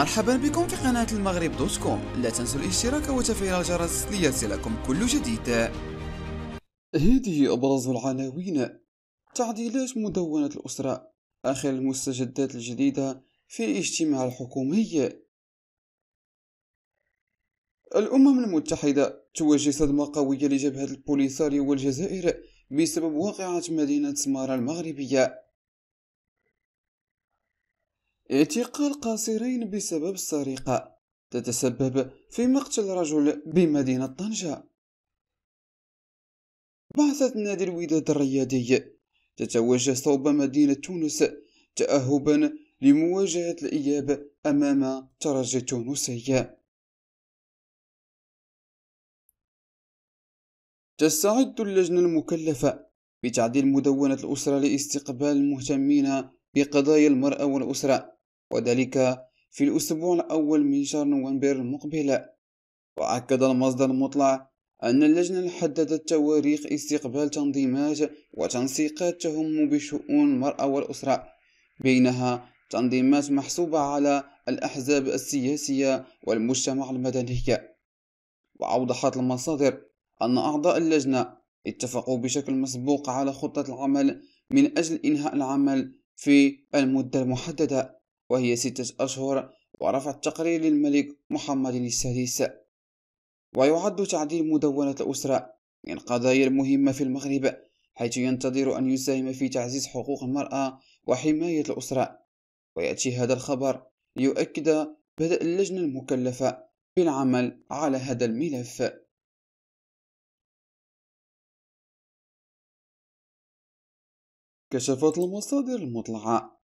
مرحبا بكم في قناة المغرب دوت كوم لا تنسوا الاشتراك وتفعيل الجرس ليصلكم كل جديد هذه أبرز العناوين تعديلات مدونة الأسرة آخر المستجدات الجديدة في الاجتماع الحكومي الأمم المتحدة توجه صدمة قوية لجبهة البوليساريو والجزائر بسبب واقعة مدينة سمارة المغربية اعتقال قاصرين بسبب سرقة تتسبب في مقتل رجل بمدينة طنجة بعثت نادي الوداد الرياضي تتوجه صوب مدينة تونس تأهبا لمواجهة الإياب أمام ترجي التونسي تستعد اللجنة المكلفة بتعديل مدونة الأسرة لاستقبال المهتمين بقضايا المرأة والأسرة وذلك في الأسبوع الأول من شهر نوفمبر المقبل وأكد المصدر المطلع أن اللجنة حددت تواريخ استقبال تنظيمات وتنسيقات تهم بشؤون المرأة والأسرة بينها تنظيمات محسوبة على الأحزاب السياسية والمجتمع المدني وأوضحت المصادر أن أعضاء اللجنة اتفقوا بشكل مسبوق على خطة العمل من أجل إنهاء العمل في المدة المحددة وهي ستة أشهر ورفع التقرير للملك محمد السادس ويعد تعديل مدونة الأسرة من القضايا المهمة في المغرب حيث ينتظر أن يساهم في تعزيز حقوق المرأة وحماية الأسرة ويأتي هذا الخبر ليؤكد بدء اللجنة المكلفة بالعمل على هذا الملف كشفت المصادر المطلعة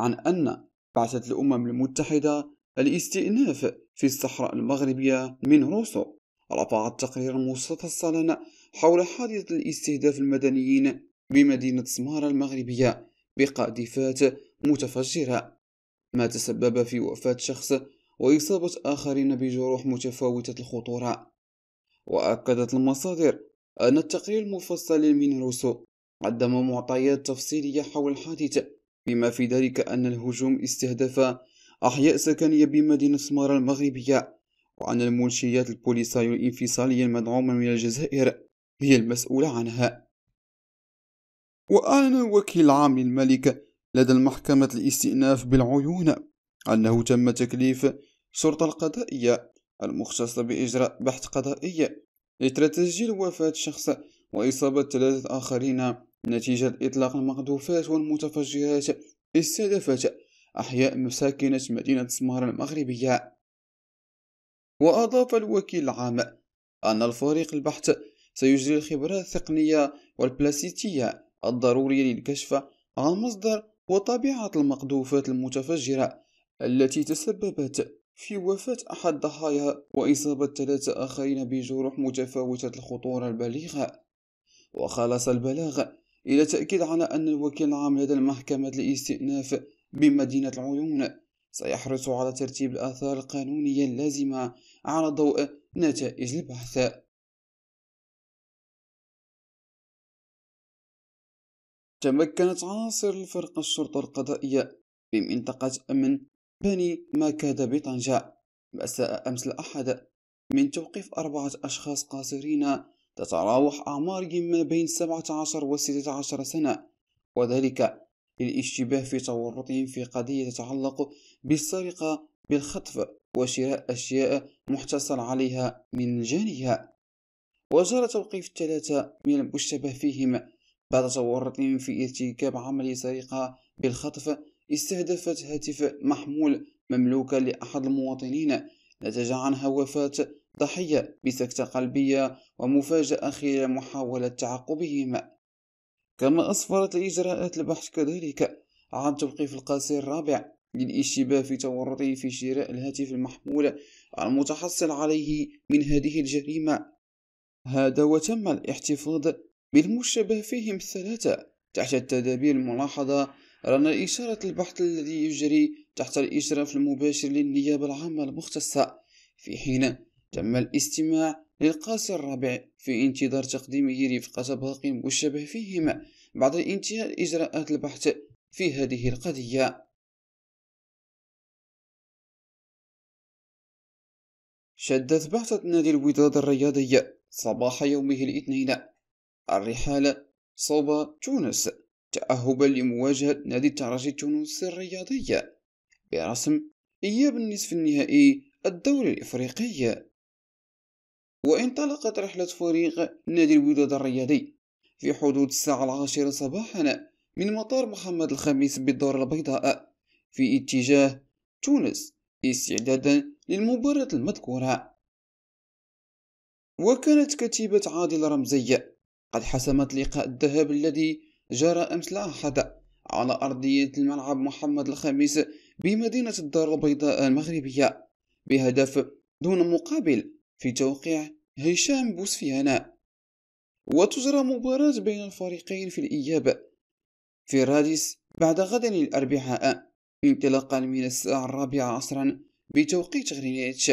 عن أن بعثت الأمم المتحدة الاستئناف في الصحراء المغربية من روسو رفعت تقريرا مستفصلا حول حادثة الاستهداف المدنيين بمدينة سمارة المغربية بقاذفات متفجرة ما تسبب في وفاة شخص وإصابة آخرين بجروح متفاوتة الخطورة وأكدت المصادر أن التقرير المفصل من روسو قدم معطيات تفصيلية حول الحادث بما في ذلك أن الهجوم استهدف أحياء سكنية بمدينة سمارة المغربية وأن المنشيات البوليسية الانفصالية المدعومة من الجزائر هي المسؤولة عنها وأعلن الوكيل العام للملك لدى المحكمة الاستئناف بالعيون أنه تم تكليف الشرطة القضائية المختصة بإجراء بحث قضائي لتسجيل وفاة شخص وإصابة ثلاثة آخرين نتيجة إطلاق المقذوفات والمتفجرات استهدفت أحياء مساكنة مدينة سمارة المغربية وأضاف الوكيل العام أن الفريق البحث سيجري الخبرات التقنية والبلاستيكية الضرورية للكشف عن مصدر وطبيعة المقذوفات المتفجرة التي تسببت في وفاة أحد ضحايا وإصابة ثلاثة آخرين بجروح متفاوتة الخطورة البليغة وخلص البلاغ إلى تأكيد على أن الوكيل العام لدى المحكمة الاستئناف بمدينة العيون سيحرص على ترتيب الآثار القانونية اللازمة على ضوء نتائج البحث تمكنت عناصر الفرقة الشرطة القضائية بمنطقة أمن بني ماكادة بطنجة مساء أمس الأحد من توقيف أربعة أشخاص قاصرين تتراوح أعمارهم ما بين 17 و 16 سنة وذلك للاشتباه في تورطهم في قضية تتعلق بالسرقة بالخطف وشراء أشياء محتصل عليها من جانها وجرى توقيف الثلاثة من المشتبه فيهم بعد تورطهم في ارتكاب عمل سرقة بالخطف استهدفت هاتف محمول مملوكا لأحد المواطنين نتج عنها وفاة ضحية بسكتة قلبية ومفاجأة خلال محاولة تعقبهم كما أسفرت إجراءات البحث كذلك عن توقيف القاسي الرابع للاشتباه في تورطه في شراء الهاتف المحمول المتحصل عليه من هذه الجريمة هذا وتم الاحتفاظ بالمشتبه فيهم الثلاثة تحت التدابير الملاحظة رنا إشارة البحث الذي يجري تحت الإشراف المباشر للنيابة العامة المختصة في حين تم الاستماع للقاس الرابع في انتظار تقديمه رفقة باقي مشابه فيهما بعد انتهاء إجراءات البحث في هذه القضية شدت بعثة نادي الوداد الرياضي صباح يومه الاثنين الرحالة صوب تونس تأهبا لمواجهة نادي الترجي التونسي الرياضي برسم إياب النصف النهائي الدوري الإفريقي وانطلقت رحلة فريق نادي الوداد الرياضي في حدود الساعة العاشرة صباحا من مطار محمد الخامس بالدار البيضاء في اتجاه تونس استعدادا للمباراة المذكورة وكانت كتيبة عادل رمزي قد حسمت لقاء الذهاب الذي جرى أمس الأحد على أرضية الملعب محمد الخامس بمدينة الدار البيضاء المغربية بهدف دون مقابل في توقيع هشام بوسفيانا وتجرى مباراة بين الفريقين في الإياب في راديس بعد غد الأربعاء انطلاقا من الساعة الرابعة عصرا بتوقيت غرينيتش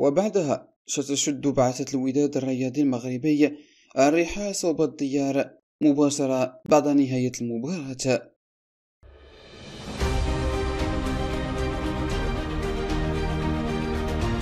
وبعدها ستشد بعثة الوداد الرياضي المغربي الرحال صوب الديار مباشرة بعد نهاية المباراة